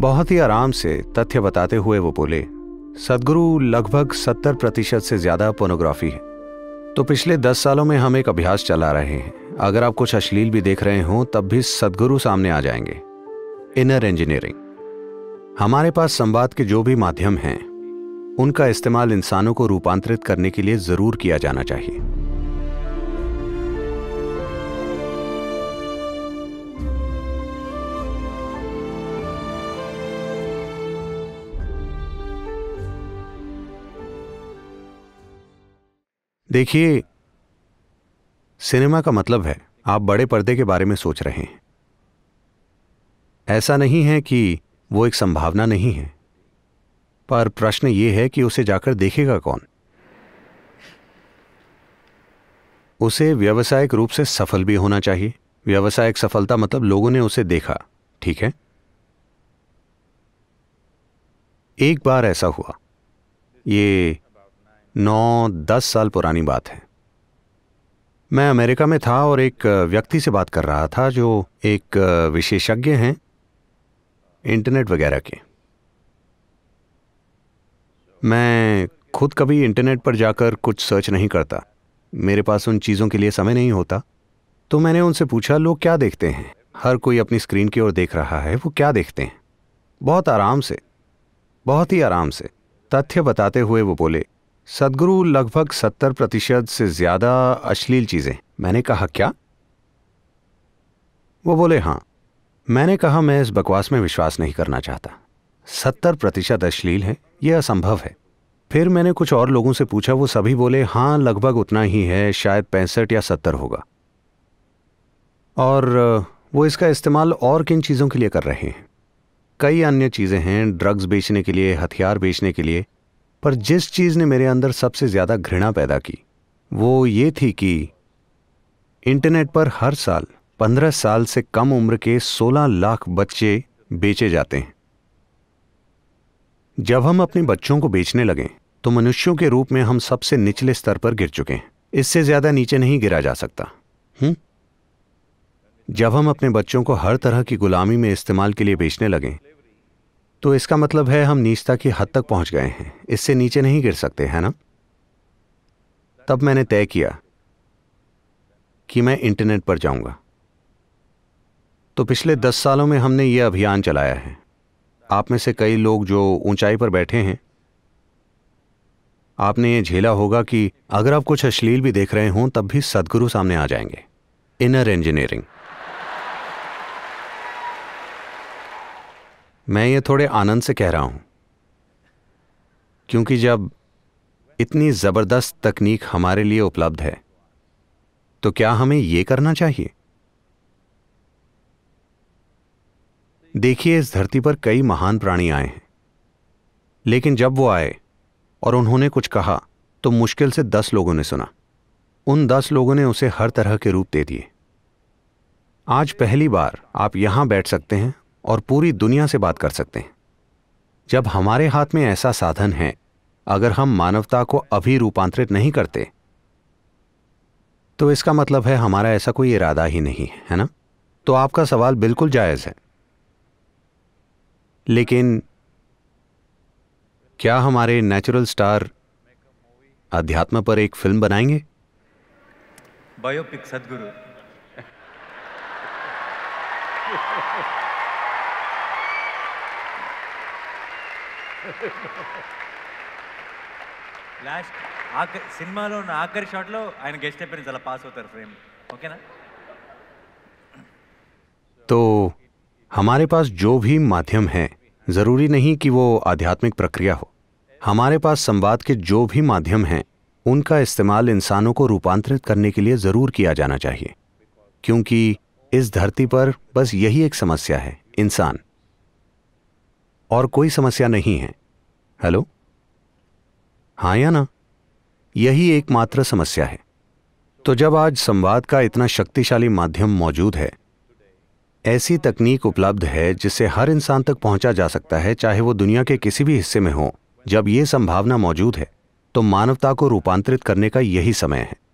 बहुत ही आराम से तथ्य बताते हुए वो बोले सदगुरु लगभग सत्तर प्रतिशत से ज़्यादा पोनोग्राफी है तो पिछले दस सालों में हम एक अभ्यास चला रहे हैं अगर आप कुछ अश्लील भी देख रहे हो तब भी सदगुरु सामने आ जाएंगे इनर इंजीनियरिंग हमारे पास संवाद के जो भी माध्यम हैं उनका इस्तेमाल इंसानों को रूपांतरित करने के लिए ज़रूर किया जाना चाहिए देखिए सिनेमा का मतलब है आप बड़े पर्दे के बारे में सोच रहे हैं ऐसा नहीं है कि वो एक संभावना नहीं है पर प्रश्न ये है कि उसे जाकर देखेगा कौन उसे व्यावसायिक रूप से सफल भी होना चाहिए व्यावसायिक सफलता मतलब लोगों ने उसे देखा ठीक है एक बार ऐसा हुआ ये नौ दस साल पुरानी बात है मैं अमेरिका में था और एक व्यक्ति से बात कर रहा था जो एक विशेषज्ञ हैं इंटरनेट वगैरह के मैं खुद कभी इंटरनेट पर जाकर कुछ सर्च नहीं करता मेरे पास उन चीज़ों के लिए समय नहीं होता तो मैंने उनसे पूछा लोग क्या देखते हैं हर कोई अपनी स्क्रीन की ओर देख रहा है वो क्या देखते हैं बहुत आराम से बहुत ही आराम से तथ्य बताते हुए वो बोले सदगुरु लगभग सत्तर प्रतिशत से ज़्यादा अश्लील चीज़ें मैंने कहा क्या वो बोले हां मैंने कहा मैं इस बकवास में विश्वास नहीं करना चाहता सत्तर प्रतिशत अश्लील है यह असंभव है फिर मैंने कुछ और लोगों से पूछा वो सभी बोले हां लगभग उतना ही है शायद पैंसठ या सत्तर होगा और वो इसका इस्तेमाल और किन चीज़ों के लिए कर रहे हैं कई अन्य चीज़ें हैं ड्रग्स बेचने के लिए हथियार बेचने के लिए पर जिस चीज़ ने मेरे अंदर सबसे ज़्यादा घृणा पैदा की वो ये थी कि इंटरनेट पर हर साल पंद्रह साल से कम उम्र के सोलह लाख बच्चे बेचे जाते हैं जब हम अपने बच्चों को बेचने लगे तो मनुष्यों के रूप में हम सबसे निचले स्तर पर गिर चुके हैं इससे ज़्यादा नीचे नहीं गिरा जा सकता हुँ? जब हम अपने बच्चों को हर तरह की गुलामी में इस्तेमाल के लिए बेचने लगे तो इसका मतलब है हम नीचता की हद तक पहुंच गए हैं इससे नीचे नहीं गिर सकते है ना तब मैंने तय किया कि मैं इंटरनेट पर जाऊंगा तो पिछले दस सालों में हमने ये अभियान चलाया है आप में से कई लोग जो ऊंचाई पर बैठे हैं आपने ये झेला होगा कि अगर आप कुछ अश्लील भी देख रहे हों तब भी सदगुरु सामने आ जाएंगे इनर इंजीनियरिंग मैं ये थोड़े आनंद से कह रहा हूं क्योंकि जब इतनी ज़बरदस्त तकनीक हमारे लिए उपलब्ध है तो क्या हमें यह करना चाहिए देखिए इस धरती पर कई महान प्राणी आए हैं लेकिन जब वो आए और उन्होंने कुछ कहा तो मुश्किल से दस लोगों ने सुना उन दस लोगों ने उसे हर तरह के रूप दे दिए आज पहली बार आप यहां बैठ सकते हैं और पूरी दुनिया से बात कर सकते हैं जब हमारे हाथ में ऐसा साधन है अगर हम मानवता को अभी रूपांतरित नहीं करते तो इसका मतलब है हमारा ऐसा कोई इरादा ही नहीं है है ना तो आपका सवाल बिल्कुल जायज़ है लेकिन क्या हमारे नेचुरल स्टार अध्यात्म पर एक फिल्म बनाएंगे बायोपिक सदगुरु లాస్ట్ సినిమాలో ఉన్న ఆఖరి షాట్లో ఆయన గెస్ట్ అపీరెన్స్ అలా పాస్ అవుతారు ఫ్రేమ్ ఓకేనా तो हमारे पास जो भी माध्यम है ज़रूरी नहीं कि वो आध्यात्मिक प्रक्रिया हो हमारे पास संवाद के जो भी माध्यम हैं उनका इस्तेमाल इंसानों को रूपांतरित करने के लिए ज़रूर किया जाना चाहिए क्योंकि इस धरती पर बस यही एक समस्या है इंसान और कोई समस्या नहीं है हेलो हाँ या ना यही एकमात्र समस्या है तो जब आज संवाद का इतना शक्तिशाली माध्यम मौजूद है ऐसी तकनीक उपलब्ध है जिससे हर इंसान तक पहुंचा जा सकता है चाहे वो दुनिया के किसी भी हिस्से में हो जब ये संभावना मौजूद है तो मानवता को रूपांतरित करने का यही समय है